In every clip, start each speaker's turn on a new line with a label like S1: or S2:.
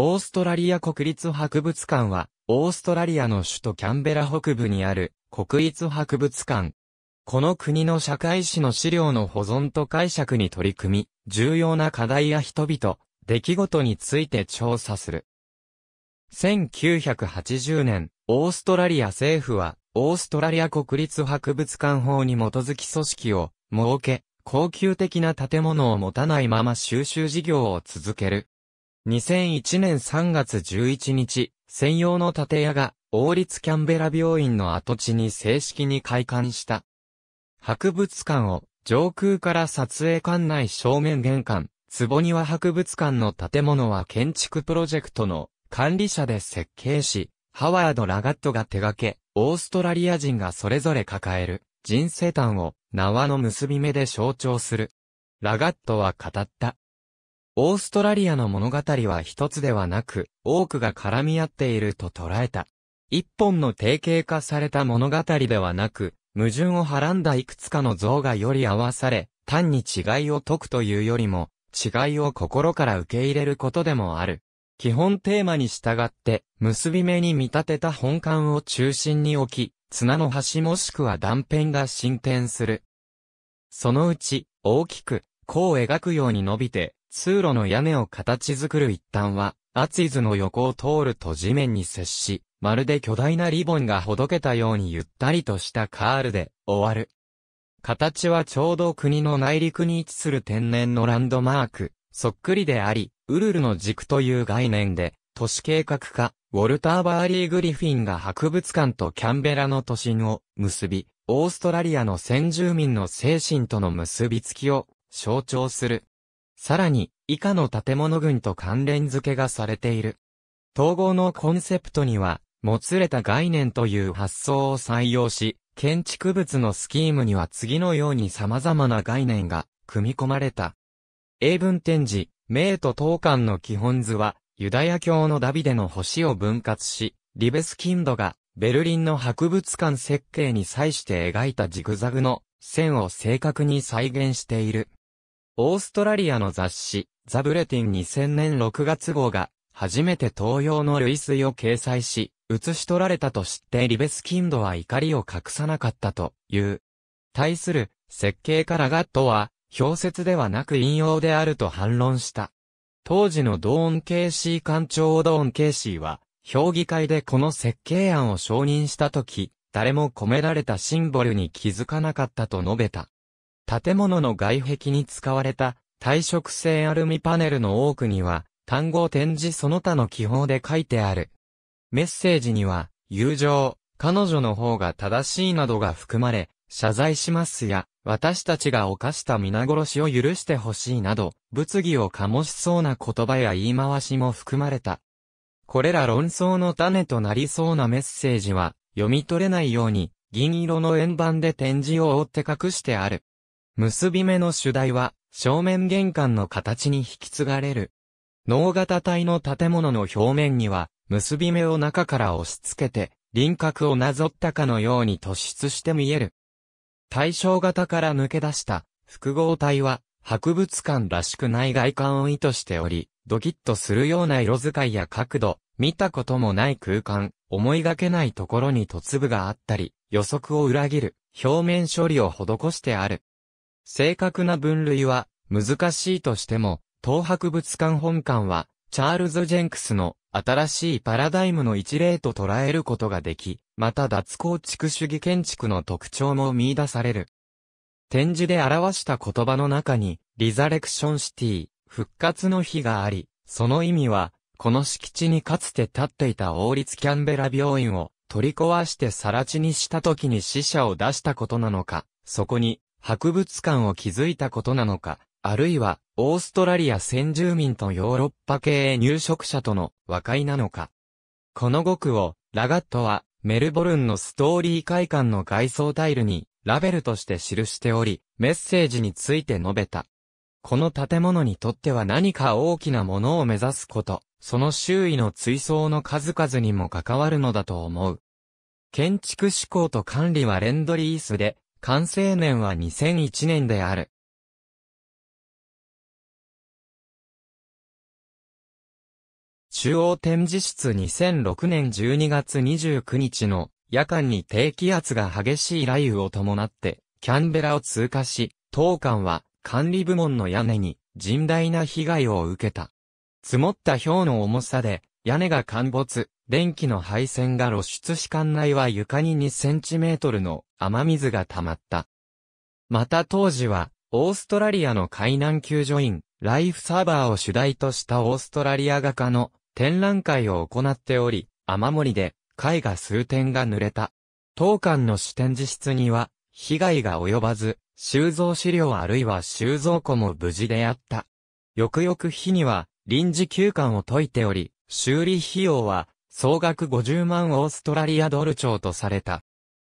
S1: オーストラリア国立博物館は、オーストラリアの首都キャンベラ北部にある国立博物館。この国の社会史の資料の保存と解釈に取り組み、重要な課題や人々、出来事について調査する。1980年、オーストラリア政府は、オーストラリア国立博物館法に基づき組織を設け、恒久的な建物を持たないまま収集事業を続ける2001年3月11日、専用の建屋が、王立キャンベラ病院の跡地に正式に開館した。博物館を、上空から撮影館内正面玄関、坪庭博物館の建物は建築プロジェクトの管理者で設計し、ハワード・ラガットが手掛け、オーストラリア人がそれぞれ抱える人生誕を縄の結び目で象徴する。ラガットは語った。オーストラリアの物語は一つではなく、多くが絡み合っていると捉えた。一本の定型化された物語ではなく、矛盾をはらんだいくつかの像がより合わされ、単に違いを解くというよりも、違いを心から受け入れることでもある。基本テーマに従って、結び目に見立てた本館を中心に置き、綱の端もしくは断片が進展する。そのうち、大きく、弧を描くように伸びて、通路の屋根を形作る一端は、厚い図の横を通ると地面に接し、まるで巨大なリボンがほどけたようにゆったりとしたカールで終わる。形はちょうど国の内陸に位置する天然のランドマーク、そっくりであり、ウルルの軸という概念で、都市計画家、ウォルター・バーリー・グリフィンが博物館とキャンベラの都心を結び、オーストラリアの先住民の精神との結びつきを象徴するさらに、以下の建物群と関連付けがされている。統合のコンセプトには、もつれた概念という発想を採用し、建築物のスキームには次のように様々な概念が組み込まれた。英文展示、名と当間の基本図は、ユダヤ教のダビデの星を分割し、リベスキンドがベルリンの博物館設計に際して描いたジグザグの線を正確に再現している。オーストラリアの雑誌、ザ・ブレティン2000年6月号が、初めて東洋の類推を掲載し、写し取られたと知ってリベスキンドは怒りを隠さなかったという。対する、設計家ラガットは、表説ではなく引用であると反論した。当時のドーン・ケイシー官庁ドーン・ケイシーは、評議会でこの設計案を承認したとき、誰も込められたシンボルに気づかなかったと述べた。建物の外壁に使われた耐食性アルミパネルの多くには、単語展示その他の記法で書いてある。メッセージには、友情、彼女の方が正しいなどが含まれ、謝罪しますや、私たちが犯した皆殺しを許してほしいなど、物議を醸しそうな言葉や言い回しも含まれた。これら論争の種となりそうなメッセージは、読み取れないように、銀色の円盤で点字を覆って隠してある。結び目の主題は、正面玄関の形に引き継がれる。脳型体の建物の表面には、結び目を中から押し付けて、輪郭をなぞったかのように突出して見える。対象型から抜け出した複合体は博物館らしくない外観を意図しており、ドキッとするような色使いや角度、見たこともない空間、思いがけないところに突部があったり、予測を裏切る表面処理を施してある。正確な分類は難しいとしても、東博物館本館は、チャールズ・ジェンクスの新しいパラダイムの一例と捉えることができ、また脱構築主義建築の特徴も見出される。展示で表した言葉の中に、リザレクションシティ、復活の日があり、その意味は、この敷地にかつて建っていた王立キャンベラ病院を取り壊して更地にした時に死者を出したことなのか、そこに博物館を築いたことなのか、あるいは、オーストラリア先住民とヨーロッパ系入植者との和解なのか。この語句を、ラガットは、メルボルンのストーリー会館の外装タイルに、ラベルとして記しており、メッセージについて述べた。この建物にとっては何か大きなものを目指すこと、その周囲の追走の数々にも関わるのだと思う。建築志向と管理はレンドリースで、完成年は2001年である。中央展示室2006年12月29日の夜間に低気圧が激しい雷雨を伴ってキャンベラを通過し、当館は管理部門の屋根に甚大な被害を受けた。積もった氷の重さで屋根が陥没、電気の配線が露出し管内は床に2センチメートルの雨水が溜まった。また当時は、オーストラリアの海南救助員、ライフサーバーを主題としたオーストラリア画家の展覧会を行っており、雨漏りで絵画数点が濡れた。当館の主展示室には、被害が及ばず、収蔵資料あるいは収蔵庫も無事であった。翌々日には、臨時休館を解いており、修理費用は、総額50万オーストラリアドル超とされた。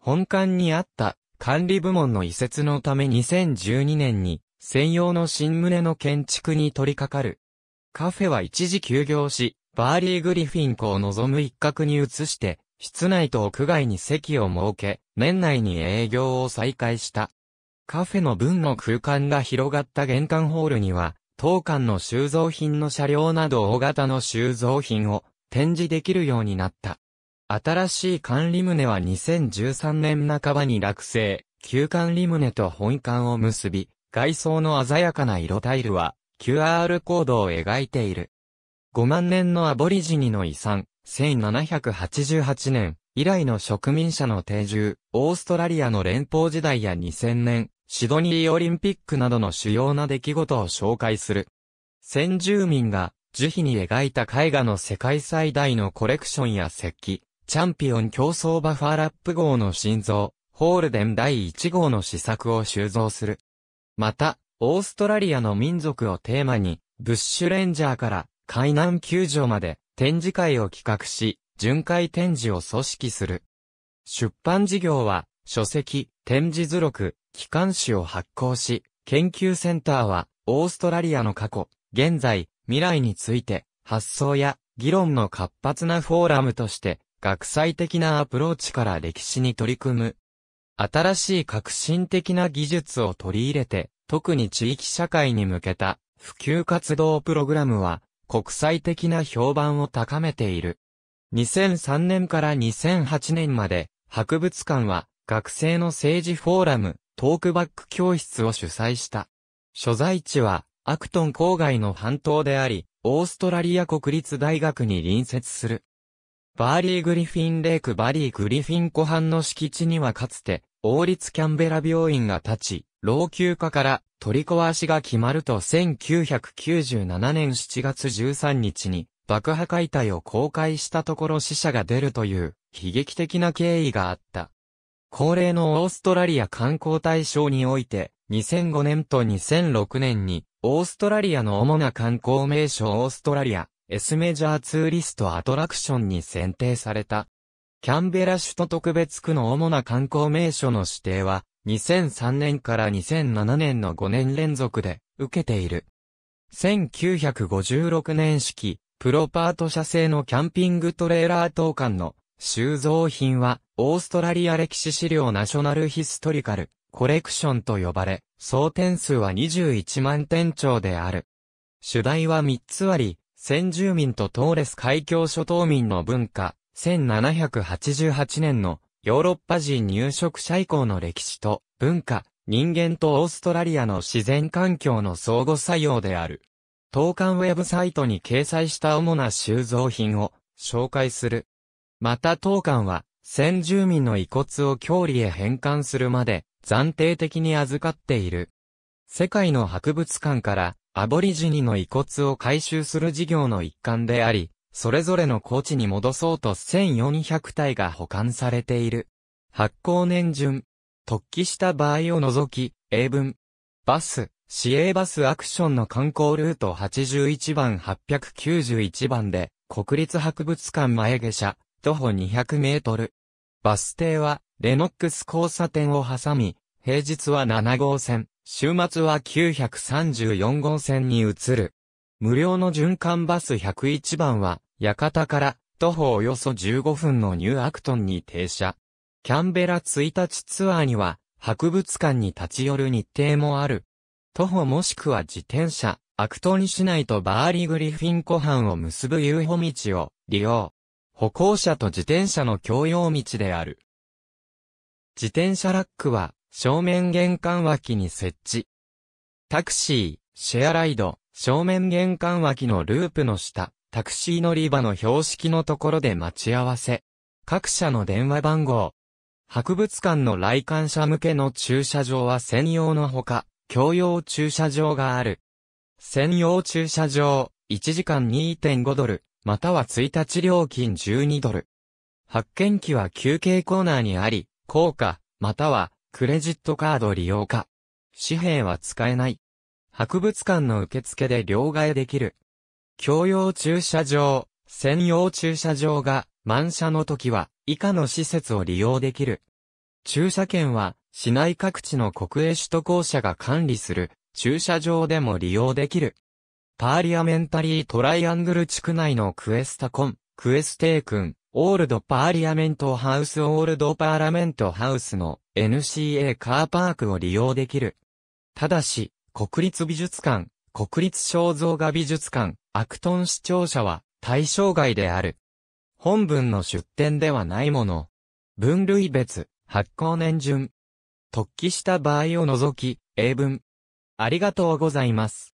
S1: 本館にあった管理部門の移設のため2012年に専用の新棟の建築に取り掛かる。カフェは一時休業し、バーリー・グリフィン湖を望む一角に移して、室内と屋外に席を設け、年内に営業を再開した。カフェの分の空間が広がった玄関ホールには、当館の収蔵品の車両など大型の収蔵品を展示できるようになった。新しい管理棟は2013年半ばに落成、旧管理棟と本館を結び、外装の鮮やかな色タイルは QR コードを描いている。5万年のアボリジニの遺産、1788年以来の植民者の定住、オーストラリアの連邦時代や2000年、シドニーオリンピックなどの主要な出来事を紹介する。先住民が樹皮に描いた絵画の世界最大のコレクションや石器、チャンピオン競争バファーラップ号の心臓、ホールデン第1号の試作を収蔵する。また、オーストラリアの民族をテーマに、ブッシュレンジャーから海南球場まで展示会を企画し、巡回展示を組織する。出版事業は、書籍、展示図録、機関紙を発行し、研究センターは、オーストラリアの過去、現在、未来について、発想や議論の活発なフォーラムとして、学際的なアプローチから歴史に取り組む。新しい革新的な技術を取り入れて、特に地域社会に向けた普及活動プログラムは、国際的な評判を高めている。2003年から2008年まで、博物館は学生の政治フォーラム、トークバック教室を主催した。所在地はアクトン郊外の半島であり、オーストラリア国立大学に隣接する。バーリー・グリフィン・レイク・バリー・グリフィン湖畔の敷地にはかつて、王立キャンベラ病院が立ち、老朽化から取り壊しが決まると1997年7月13日に爆破解体を公開したところ死者が出るという悲劇的な経緯があった。恒例のオーストラリア観光大賞において2005年と2006年にオーストラリアの主な観光名所オーストラリア、エスメジャーツーリストアトラクションに選定された。キャンベラ首都特別区の主な観光名所の指定は、2003年から2007年の5年連続で受けている。1956年式、プロパート社製のキャンピングトレーラー等間の収蔵品は、オーストラリア歴史資料ナショナルヒストリカルコレクションと呼ばれ、総点数は21万点超である。主題は3つあり、先住民とトーレス海峡諸島民の文化、1788年のヨーロッパ人入植者以降の歴史と文化、人間とオーストラリアの自然環境の相互作用である。当館ウェブサイトに掲載した主な収蔵品を紹介する。また当館は先住民の遺骨を郷里へ返還するまで暫定的に預かっている。世界の博物館からアボリジニの遺骨を回収する事業の一環であり、それぞれの高地に戻そうと1400体が保管されている。発行年順、突起した場合を除き、英文、バス、市営バスアクションの観光ルート81番891番で、国立博物館前下車、徒歩200メートル。バス停は、レノックス交差点を挟み、平日は7号線、週末は934号線に移る。無料の循環バス101番は、館から徒歩およそ15分のニューアクトンに停車。キャンベラ1日ツアーには、博物館に立ち寄る日程もある。徒歩もしくは自転車、アクトン市内とバーリグリフィン湖畔を結ぶ遊歩道を利用。歩行者と自転車の共用道である。自転車ラックは、正面玄関脇に設置。タクシー、シェアライド、正面玄関脇のループの下、タクシー乗り場の標識のところで待ち合わせ。各社の電話番号。博物館の来館者向けの駐車場は専用のほか、共用駐車場がある。専用駐車場、1時間2.5ドル、または1日料金12ドル。発見機は休憩コーナーにあり、硬貨、または、クレジットカード利用か。紙幣は使えない。博物館の受付で両替できる。共用駐車場、専用駐車場が満車の時は以下の施設を利用できる。駐車券は市内各地の国営首都公社が管理する駐車場でも利用できる。パーリアメンタリートライアングル地区内のクエスタコン、クエステー君、オールドパーリアメントハウスオールドパーラメントハウスの NCA カーパークを利用できる。ただし、国立美術館、国立肖像画美術館、アクトン視聴者は対象外である。本文の出典ではないもの。分類別、発行年順。突起した場合を除き、英文。ありがとうございます。